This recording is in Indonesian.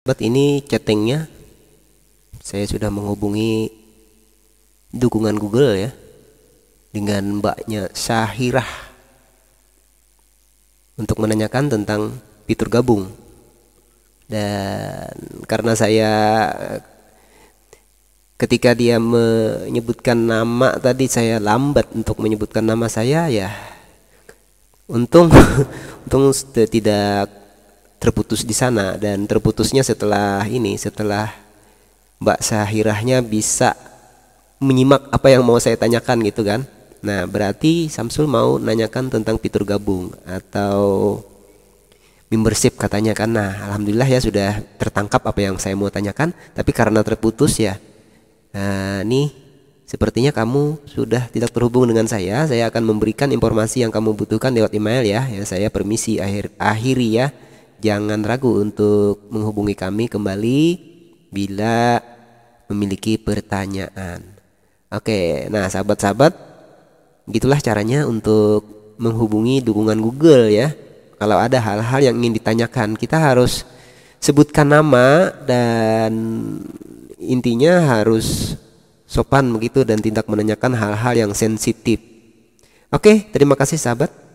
Sahabat ini chattingnya saya sudah menghubungi dukungan Google ya dengan mbaknya Sahirah untuk menanyakan tentang fitur gabung dan karena saya ketika dia menyebutkan nama tadi saya lambat untuk menyebutkan nama saya ya untung untung tidak terputus di sana dan terputusnya setelah ini setelah Mbak Sahirahnya bisa menyimak apa yang mau saya tanyakan gitu kan. Nah, berarti Samsul mau nanyakan tentang fitur gabung atau membership katanya kan. Nah, alhamdulillah ya sudah tertangkap apa yang saya mau tanyakan, tapi karena terputus ya. Nah, nih sepertinya kamu sudah tidak terhubung dengan saya. Saya akan memberikan informasi yang kamu butuhkan lewat email ya. Ya, saya permisi akhir akhiri ya jangan ragu untuk menghubungi kami kembali bila memiliki pertanyaan. Oke, nah sahabat-sahabat, gitulah caranya untuk menghubungi dukungan Google ya. Kalau ada hal-hal yang ingin ditanyakan, kita harus sebutkan nama dan intinya harus sopan begitu dan tidak menanyakan hal-hal yang sensitif. Oke, terima kasih sahabat.